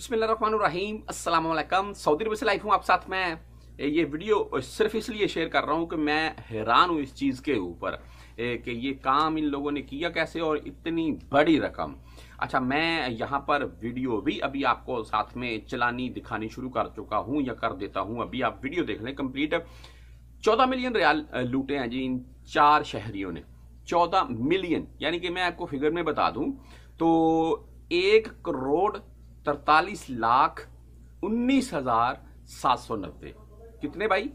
बिसमीम सऊदी अरब से लाइफ हूँ आप साथ में ये वीडियो सिर्फ इसलिए शेयर कर रहा हूँ कि मैं हैरान हूँ इस चीज़ के ऊपर कि ये काम इन लोगों ने किया कैसे और इतनी बड़ी रकम अच्छा मैं यहाँ पर वीडियो भी अभी आपको साथ में चलानी दिखानी शुरू कर चुका हूँ या कर देता हूँ अभी आप वीडियो देख लें कम्प्लीट चौदह मिलियन रियाल लूटे हैं जी इन चार शहरियों ने चौदह मिलियन यानी कि मैं आपको फिगर में बता दूँ तो एक करोड़ तरतालीस लाख उन्नीस हजार सात सौ नब्बे कितने भाई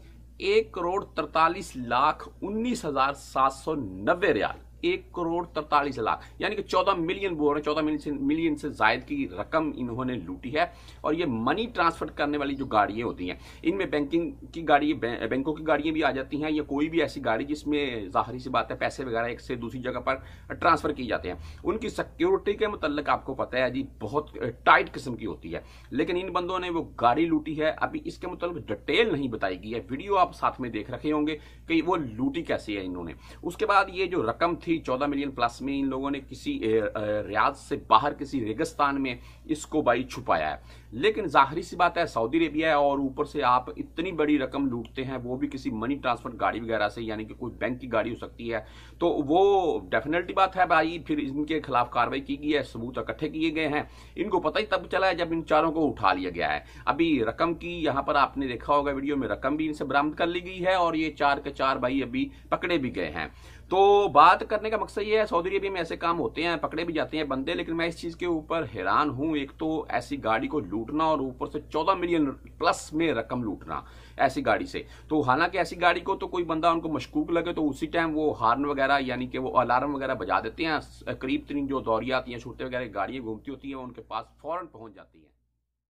एक करोड़ तरतालीस लाख उन्नीस हजार सात सौ नब्बे रियाल एक करोड़ तरतालीस लाख यानी कि चौदह मिलियन बोर है चौदह मिलियन मिलियन से जायद की रकम इन्होंने लूटी है और ये मनी ट्रांसफर करने वाली जो गाड़ियाँ होती हैं इनमें बैंकिंग की गाड़ी बैंकों की गाड़ियाँ भी आ जाती हैं या कोई भी ऐसी गाड़ी जिसमें जाहरी सी बात है पैसे वगैरह एक से दूसरी जगह पर ट्रांसफर किए जाते हैं उनकी सिक्योरिटी के मतलब आपको पता है जी बहुत टाइट किस्म की होती है लेकिन इन बंदों ने वो गाड़ी लूटी है अभी इसके मतलब डिटेल नहीं बताई गई है वीडियो आप साथ में देख रखे होंगे कि वो लूटी कैसी है इन्होंने उसके बाद ये जो रकम थी ही 14 मिलियन प्लस में इन लोगों ने किसी रियाज से बाहर किसी रेगिस्तान में इसको भाई छुपाया है लेकिन जाहरी सी बात है सऊदी अरेबिया है और ऊपर से आप इतनी बड़ी रकम लूटते हैं वो भी किसी मनी ट्रांसफर गाड़ी वगैरह से यानी कि कोई बैंक की गाड़ी हो सकती है तो वो डेफिनेटली बात है भाई फिर इनके खिलाफ कार्रवाई की गई है सबूत इकट्ठे किए गए हैं इनको पता ही तब चला है जब इन चारों को उठा लिया गया है अभी रकम की यहाँ पर आपने देखा होगा वीडियो में रकम भी इनसे बरामद कर ली गई है और ये चार के चार भाई अभी पकड़े भी गए हैं तो बात करने का मकसद ये है सऊदी अरबी में ऐसे काम होते हैं पकड़े भी जाते हैं बंदे लेकिन मैं इस चीज़ के ऊपर हैरान हूँ एक तो ऐसी गाड़ी को लूटना और ऊपर से चौदह मिलियन प्लस में रकम लूटना ऐसी गाड़ी से तो हालांकि ऐसी गाड़ी को तो कोई बंदा उनको मशकूक लगे तो उसी टाइम वो हार्न वगैरह यानी कि वो अलार्म वगैरह बजा देते हैं करीब तरीन जो दौरियात या छोटे वगैरह गाड़ियाँ घूमती होती हैं वो उनके पास फ़ौरन पहुँच जाती हैं